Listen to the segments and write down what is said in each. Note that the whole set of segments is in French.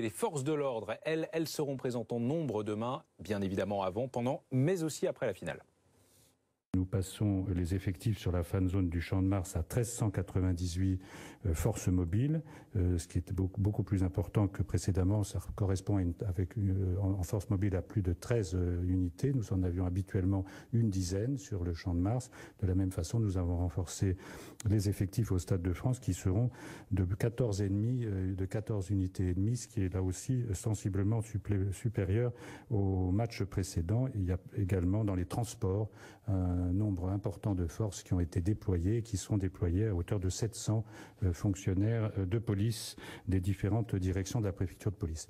les forces de l'ordre, elles, elles seront présentes en nombre demain, bien évidemment avant, pendant, mais aussi après la finale. Nous passons les effectifs sur la fan zone du Champ de Mars à 1398 euh, forces mobiles, euh, ce qui est beaucoup plus important que précédemment. Ça correspond avec euh, en force mobile à plus de 13 unités. Nous en avions habituellement une dizaine sur le Champ de Mars. De la même façon, nous avons renforcé les effectifs au Stade de France qui seront de 14 et demi, de 14 unités et demie, ce qui est là aussi sensiblement supérieur au match précédent. il y a également dans les transports nombre important de forces qui ont été déployées, qui sont déployées à hauteur de 700 euh, fonctionnaires euh, de police des différentes directions de la préfecture de police.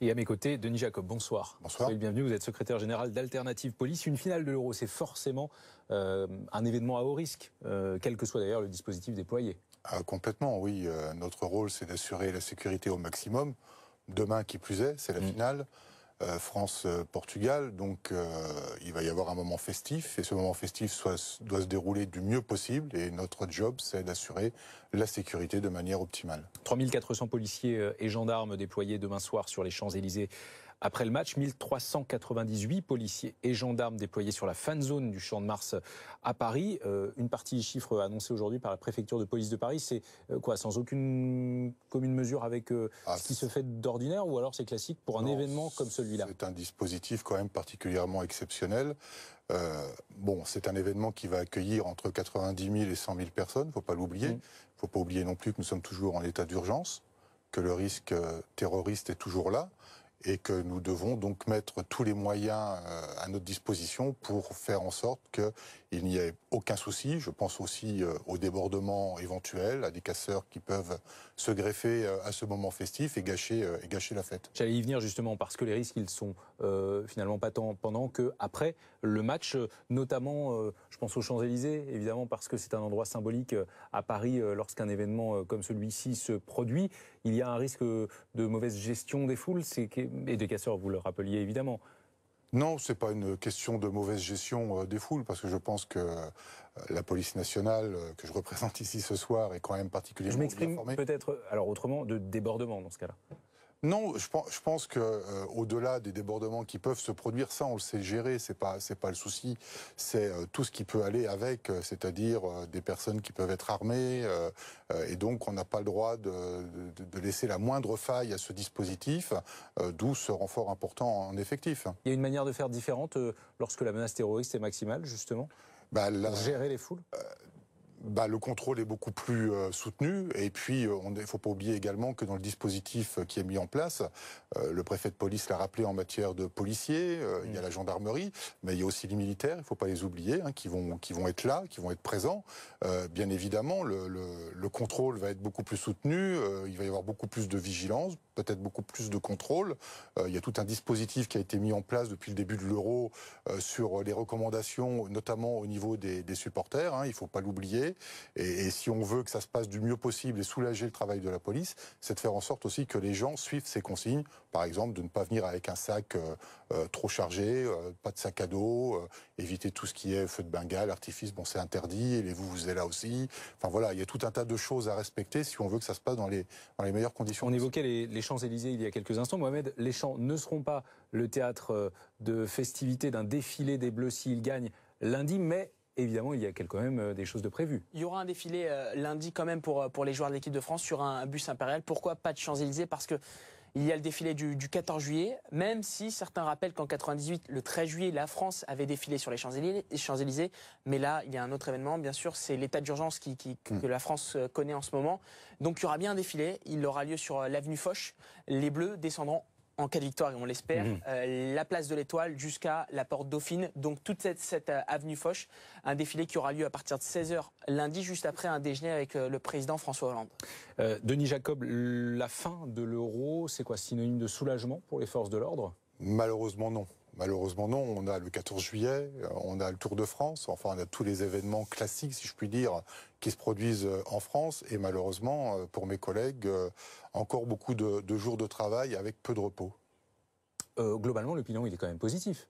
Et à mes côtés, Denis Jacob, bonsoir. Bonsoir. Soyez bienvenue, vous êtes secrétaire général d'Alternative Police. Une finale de l'Euro, c'est forcément euh, un événement à haut risque, quel que soit d'ailleurs le dispositif déployé. Ah, complètement, oui. notre rôle, c'est d'assurer la sécurité au maximum. Demain, qui plus est, c'est la mm. finale. Euh, France-Portugal. Donc euh, il va y avoir un moment festif et ce moment festif doit se dérouler du mieux possible et notre job c'est d'assurer la sécurité de manière optimale. 3400 policiers euh, et gendarmes déployés demain soir sur les Champs-Élysées après le match, 1398 policiers et gendarmes déployés sur la fan zone du Champ de Mars euh, à Paris. Euh, une partie des chiffres euh, annoncés aujourd'hui par la préfecture de police de Paris, c'est quoi Sans aucune commune mesure avec ah, ce qui se fait d'ordinaire ou alors c'est classique pour un événement comme celui-là C'est un dispositif quand même particulièrement exceptionnel. bon, c'est un événement qui va accueillir entre 90 000 et 100 000 personnes, il ne faut pas l'oublier. Il mm. ne faut pas oublier non plus que nous sommes toujours en état d'urgence, que le risque terroriste est toujours là et que nous devons donc mettre tous les moyens euh, à notre disposition pour faire en sorte que il n'y a aucun souci. Je pense aussi euh, au débordement éventuel, à des casseurs qui peuvent se greffer euh, à ce moment festif euh, et gâcher, la fête. J'allais y venir justement parce que les risques, ils sont finalement pas tant pendant que après le match, notamment, je pense aux Champs-Élysées, évidemment, parce que c'est un endroit symbolique à Paris lorsqu'un événement comme celui-ci se produit. Il y a un risque de mauvaise gestion des foules et des casseurs, vous le rappeliez évidemment. Non, ce n'est pas une question de mauvaise gestion euh, des foules, parce que je pense que euh, la police nationale euh, que je représente ici ce soir est quand même particulièrement. Je m'exprime peut-être, alors autrement, de débordement dans ce cas-là. Non, je pense, je que euh, au-delà des débordements qui peuvent se produire, ça on le sait gérer, c'est pas c'est pas le souci, c'est euh, tout ce qui peut aller avec, euh, c'est-à-dire des personnes qui peuvent être armées, et donc on n'a pas le droit de, laisser la moindre faille à ce dispositif, d'où ce renfort important en effectif. Il y a une manière de faire différente lorsque la menace terroriste est maximale, justement. Bah, gérer les foules bah, le contrôle est beaucoup plus euh, soutenu. Et puis, il euh, ne faut pas oublier également que dans le dispositif euh, qui est mis en place, le préfet de police l'a rappelé en matière de policiers, il y a mm. la gendarmerie, mais il y a aussi les militaires, il ne faut pas les oublier, hein, qui, vont, être là, qui vont être présents. bien évidemment, le, contrôle va être beaucoup plus soutenu, il va y avoir beaucoup plus de vigilance, peut-être beaucoup plus de contrôle. il y a tout un dispositif qui a été mis en place depuis le début de l'euro sur les recommandations, notamment au niveau des, supporters, hein, il ne faut pas l'oublier. Et, si on veut que ça se passe du mieux possible et soulager le travail de la police, c'est de faire en sorte aussi que les gens suivent ces consignes. Par exemple, de ne pas venir avec un sac euh, euh, trop chargé, euh, pas de sac à dos, éviter tout ce qui est feu de Bengale, artifice, bon c'est interdit, et les vous vous êtes là aussi. Enfin voilà, il y a tout un tas de choses à respecter si on veut que ça se passe dans les, meilleures conditions. On évoquait les, Champs-Élysées il y a quelques instants, Mohamed. Les Champs ne seront pas le théâtre de festivités d'un défilé des Bleus s'ils gagnent lundi, mais évidemment, il y a quand même euh, des choses de prévues. Il y aura un défilé euh, lundi quand même pour, euh, pour les joueurs de l'équipe de France sur un, bus impérial. Pourquoi pas de Champs-Élysées Parce que il y a le défilé du, 14 juillet, même si certains rappellent qu'en 98, le 13 juillet, la France avait défilé sur les Champs-Élysées. Mais là, il y a un autre événement, bien sûr, c'est l'état d'urgence mm. que la France connaît en ce moment. Donc il y aura bien un défilé, il aura lieu sur l'avenue Foch. Les Bleus descendront en cas de victoire, et on l'espère, mmh. euh, la place de l'Étoile jusqu'à la porte Dauphine. Donc toute cette, cette, euh, avenue Foch, un défilé qui aura lieu à partir de 16h lundi, juste après un déjeuner avec euh, le président François Hollande. Denis Jacob, la fin de l'euro, c'est quoi Synonyme de soulagement pour les forces de l'ordre Malheureusement non. Malheureusement, non. On a le 14 juillet, euh, on a le Tour de France, enfin, on a tous les événements classiques, si je puis dire, qui se produisent euh, en France. Et malheureusement, euh, pour mes collègues, encore beaucoup de, jours de travail avec peu de repos. globalement, l'opinion, il est quand même positif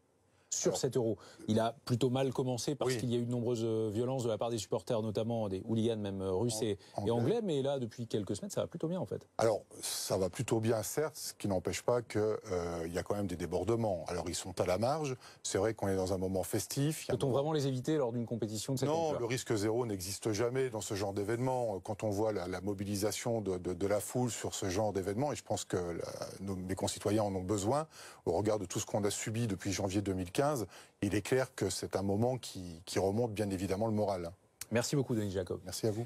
sur cet euro. Il a plutôt mal commencé parce qu'il y a eu de nombreuses euh, violences de la part des supporters, notamment des hooligans, même euh, russes et, anglais. Mais là, depuis quelques semaines, ça va plutôt bien en fait. Alors, ça va plutôt bien, certes, ce qui n'empêche pas qu'il euh, il y a quand même des débordements. Alors, ils sont à la marge. C'est vrai qu'on est dans un moment festif. Peut-on vraiment les éviter lors d'une compétition de cette Non, le risque zéro n'existe jamais dans ce genre d'événement. Quand on voit la, mobilisation de, la foule sur ce genre d'événement, et je pense que nos, mes concitoyens en ont besoin, au regard de tout ce qu'on a subi depuis janvier 2015, il est clair que c'est un moment qui, qui remonte bien évidemment le moral. Merci beaucoup, Denis Jacob. Merci à vous.